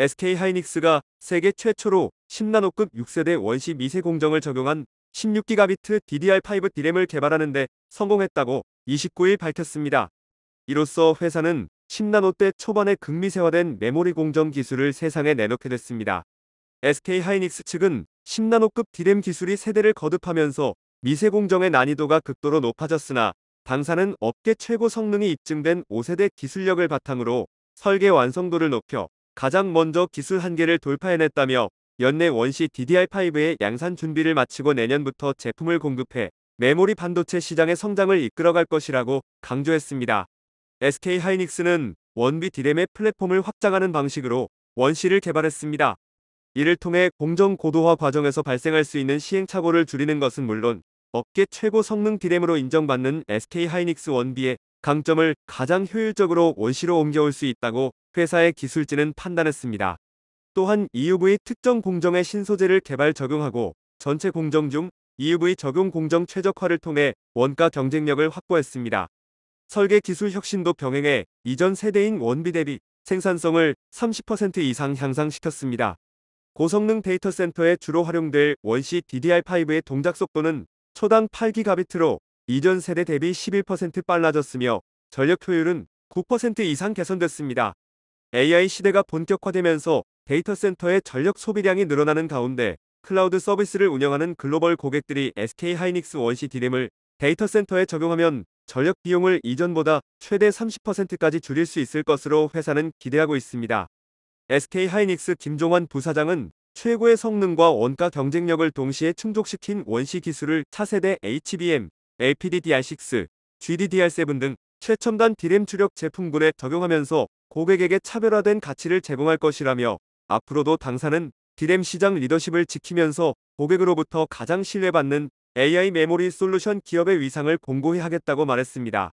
SK 하이닉스가 세계 최초로 10나노급 6세대 원시 미세 공정을 적용한 16기가비트 DDR5 디램을 개발하는 데 성공했다고 29일 밝혔습니다. 이로써 회사는 10나노대 초반에 극미세화된 메모리 공정 기술을 세상에 내놓게 됐습니다. SK 하이닉스 측은 10나노급 디램 기술이 세대를 거듭하면서 미세 공정의 난이도가 극도로 높아졌으나 당사는 업계 최고 성능이 입증된 5세대 기술력을 바탕으로 설계 완성도를 높여 가장 먼저 기술 한계를 돌파해냈다며 연내 원시 DDR5의 양산 준비를 마치고 내년부터 제품을 공급해 메모리 반도체 시장의 성장을 이끌어갈 것이라고 강조했습니다. SK 하이닉스는 원비 디램의 플랫폼을 확장하는 방식으로 원시를 개발했습니다. 이를 통해 공정 고도화 과정에서 발생할 수 있는 시행착오를 줄이는 것은 물론 업계 최고 성능 디램으로 인정받는 SK 하이닉스 원비의 강점을 가장 효율적으로 원시로 옮겨올 수 있다고 회사의 기술진은 판단했습니다. 또한 EUV 특정 공정의 신소재를 개발 적용하고 전체 공정 중 EUV 적용 공정 최적화를 통해 원가 경쟁력을 확보했습니다. 설계 기술 혁신도 병행해 이전 세대인 원비 대비 생산성을 30% 이상 향상시켰습니다. 고성능 데이터 센터에 주로 활용될 원시 DDR5의 동작 속도는 초당 8기가비트로 이전 세대 대비 11% 빨라졌으며 전력 효율은 9% 이상 개선됐습니다. AI 시대가 본격화되면서 데이터 센터의 전력 소비량이 늘어나는 가운데 클라우드 서비스를 운영하는 글로벌 고객들이 SK 하이닉스 원시 디램을 데이터 센터에 적용하면 전력 비용을 이전보다 최대 30%까지 줄일 수 있을 것으로 회사는 기대하고 있습니다. SK 하이닉스 김종환 부사장은 최고의 성능과 원가 경쟁력을 동시에 충족시킨 원시 기술을 차세대 HBM, a p d d r 6 GDDR7 등 최첨단 디램 주력 제품군에 적용하면서 고객에게 차별화된 가치를 제공할 것이라며 앞으로도 당사는 디램 시장 리더십을 지키면서 고객으로부터 가장 신뢰받는 AI 메모리 솔루션 기업의 위상을 공고히 하겠다고 말했습니다.